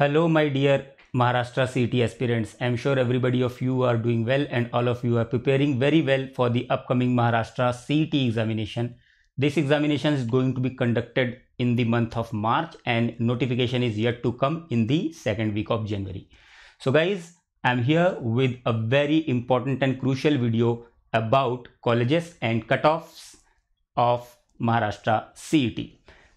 Hello, my dear Maharashtra CET aspirants. I'm sure everybody of you are doing well and all of you are preparing very well for the upcoming Maharashtra CET examination. This examination is going to be conducted in the month of March and notification is yet to come in the second week of January. So guys, I'm here with a very important and crucial video about colleges and cutoffs of Maharashtra CET.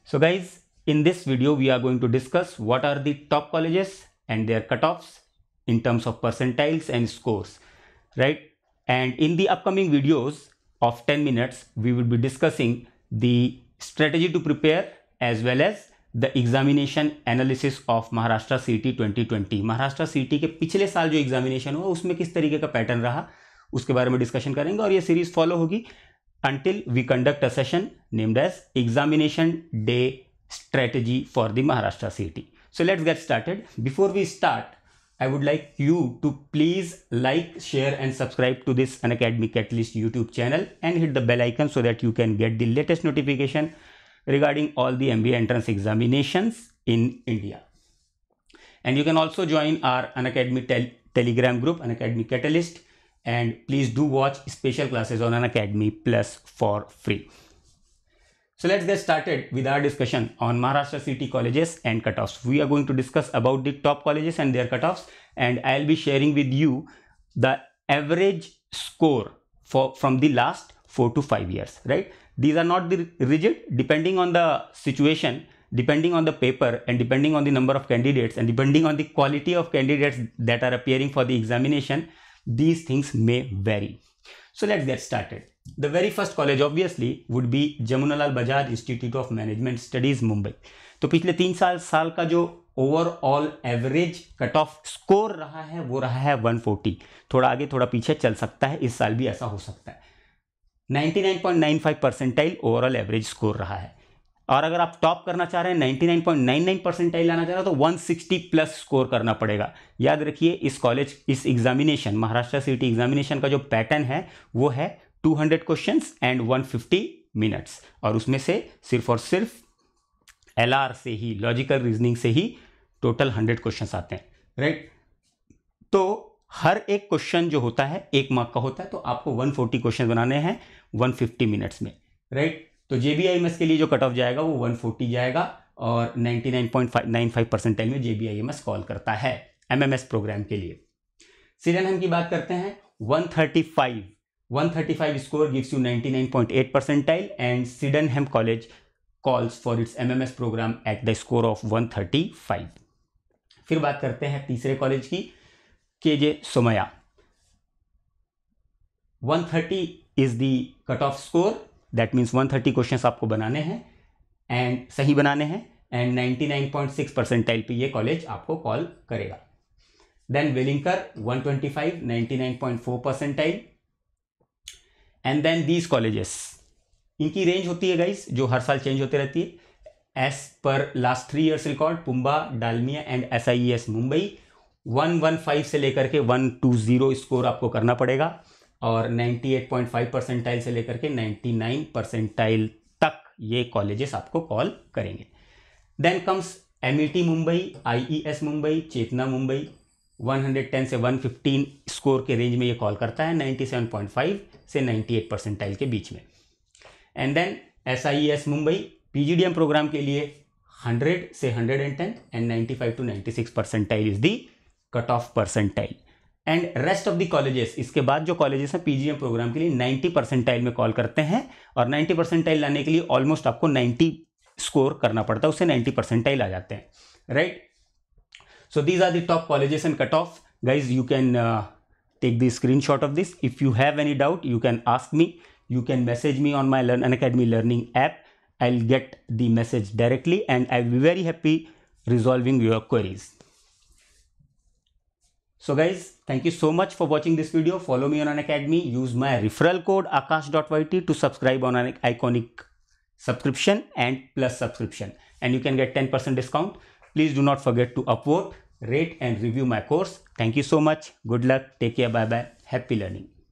So guys, In this video, we are going to discuss what are the top colleges and their cutoffs in terms of percentiles and scores, right? And in the upcoming videos of 10 minutes, we will be discussing the strategy to prepare as well as the examination analysis of Maharashtra C 2020. Maharashtra twenty ke pichle saal jo examination hua, usme kis tarike ka pattern raha, uske pattern mein discussion karenge aur ye series follow hogi until we conduct a session named as examination day strategy for the Maharashtra city. So let's get started. Before we start, I would like you to please like, share and subscribe to this Unacademy Catalyst YouTube channel and hit the bell icon so that you can get the latest notification regarding all the MBA entrance examinations in India. And you can also join our Unacademy tel Telegram group, Unacademy Catalyst. And please do watch special classes on Unacademy Plus for free. So let's get started with our discussion on Maharashtra City colleges and cutoffs. We are going to discuss about the top colleges and their cutoffs and I'll be sharing with you the average score for from the last 4 to 5 years, right? These are not the rigid depending on the situation, depending on the paper and depending on the number of candidates and depending on the quality of candidates that are appearing for the examination, these things may vary. So let's get started. The very first college obviously would be Jamnalal Bajaj institute of management studies Mumbai तो पिछले तीन साल साल का जो overall average cut off score रहा है वो रहा है 140 थोड़ा आगे थोड़ा पीछे चल सकता है इस साल भी ऐसा हो सकता है 99.95 परसेंटाइल ओवरऑल एवरेज स्कोर रहा है और अगर आप टॉप करना चाह रहे हैं 99.99 परसेंटाइल लाना चाह रहे हो तो 160 प्लस स्कोर करना पड़ेगा याद रखिए इस कॉलेज इस एग्जामिनेशन महाराष्ट्र सिटी एग्जामिनेशन का जो पैटर्न है वो है two hundred question and one fifty minutes और उसमें से सिर्फ और सिर्फ एल आर से ही लॉजिकल रीजनिंग से ही टोटल हंड्रेड क्वेश्चन आते हैं राइट तो हर एक क्वेश्चन जो होता है एक मार्क का होता है तो आपको 140 क्वेश्चन बनाने हैं 150 मिनट्स में राइट तो जे के लिए जो कट ऑफ जाएगा वो 140 जाएगा और 99.95 टाइम में जे कॉल करता है एमएमएस प्रोग्राम के लिए सीरन हम की बात करते हैं 135 135 score gives you 99.8 percentile and Sydenham College calls for its MMS program at the score of 135. फिर बात करते हैं तीसरे कॉलेज की K J Somaiya 130 is the cut off score that means 130 questions आपको बनाने हैं एंड सही बनाने हैं एंड 99.6 परसेंटाइल पे ये कॉलेज आपको कॉल करेगा then Welingkar 125 99.4 percentile and then these colleges इनकी रेंज होती है गाइज जो हर साल चेंज होते रहती है as per last three years record पुम्बा Dalmia and S I S Mumbai one one five से लेकर के वन टू ज़ीरो स्कोर आपको करना पड़ेगा और ninety eight point five percentile से लेकर के नाइन्टी नाइन परसेंटाइल तक ये कॉलेजेस आपको कॉल करेंगे then comes M E T Mumbai I E S Mumbai Chetana Mumbai 110 से 115 स्कोर के रेंज में ये कॉल करता है 97.5 से 98 परसेंटाइल के बीच में and then S I S Mumbai PGDM program के लिए 100 से 110 and 95 to 96 percentile is the cut off percentile and rest of the colleges इसके बाद जो कॉलेजेस हैं पीजीएम प्रोग्राम के लिए 90 परसेंटाइल में कॉल करते हैं और 90 परसेंटाइल लाने के लिए ऑलमोस्ट आपको 90 स्कोर करना पड़ता है उससे 90 परसेंटाइल आ जाते हैं right right? So these are the top colleges and cutoff. Guys, you can uh, take the screenshot of this. If you have any doubt, you can ask me. You can message me on my Learn Academy Learning app. I'll get the message directly and I'll be very happy resolving your queries. So guys, thank you so much for watching this video. Follow me on an academy. Use my referral code akash.yt to subscribe on an iconic subscription and plus subscription. And you can get 10% discount. Please do not forget to upvote rate and review my course. Thank you so much. Good luck. Take care. Bye bye. Happy learning.